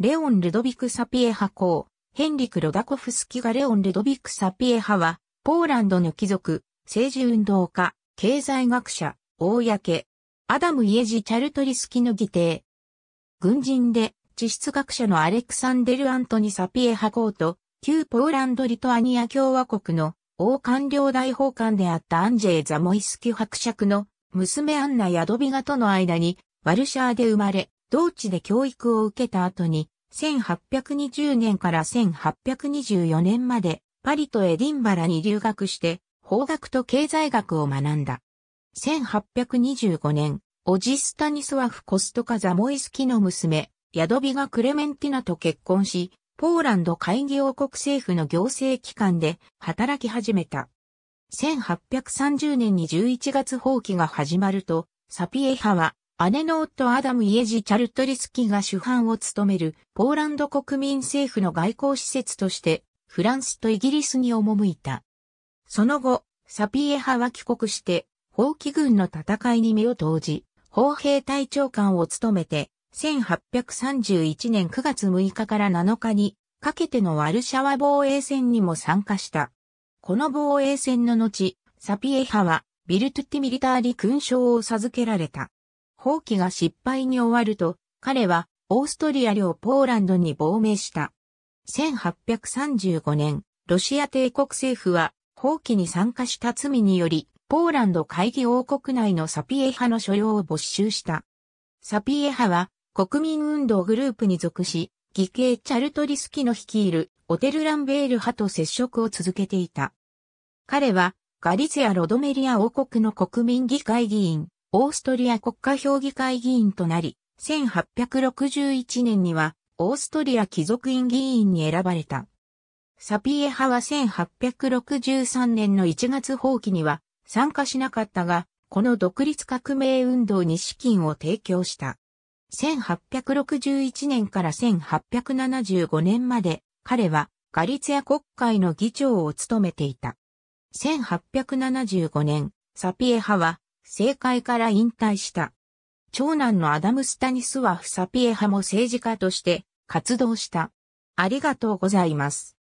レオン・ルドビク・サピエハ公、ヘンリク・ロダコフスキがレオン・ルドビク・サピエハは、ポーランドの貴族、政治運動家、経済学者、公、アダム・イエジ・チャルトリスキの議定。軍人で、地質学者のアレクサンデル・アントニ・サピエハ公と、旧ポーランド・リトアニア共和国の王官僚大法官であったアンジェイ・ザモイスキ伯爵の娘アンナ・ヤドビガとの間にワルシャーで生まれ、同地で教育を受けた後に、1820年から1824年まで、パリとエディンバラに留学して、法学と経済学を学んだ。1825年、オジスタニスワフ・コストカ・ザモイスキの娘、ヤドビがクレメンティナと結婚し、ポーランド会議王国政府の行政機関で働き始めた。1830年に11月放棄が始まると、サピエハは姉の夫アダム・イエジ・チャルトリスキが主犯を務めるポーランド国民政府の外交施設としてフランスとイギリスに赴いた。その後、サピエ派は帰国して、法規軍の戦いに身を投じ、砲兵隊長官を務めて、1831年9月6日から7日にかけてのワルシャワ防衛戦にも参加した。この防衛戦の後、サピエ派はビルトゥッティミリターリ勲章を授けられた。放棄が失敗に終わると、彼はオーストリア領ポーランドに亡命した。1835年、ロシア帝国政府は、放棄に参加した罪により、ポーランド会議王国内のサピエ派の所要を没収した。サピエ派は、国民運動グループに属し、義兄チャルトリスキの率いるオテルランベール派と接触を続けていた。彼は、ガリツア・ロドメリア王国の国民議会議員、オーストリア国家評議会議員となり、1861年には、オーストリア貴族院議員に選ばれた。サピエ派は1863年の1月放棄には参加しなかったが、この独立革命運動に資金を提供した。1861年から1875年まで、彼はガリツヤ国会の議長を務めていた。1875年、サピエ派は政界から引退した。長男のアダム・スタニスワフ・サピエ派も政治家として活動した。ありがとうございます。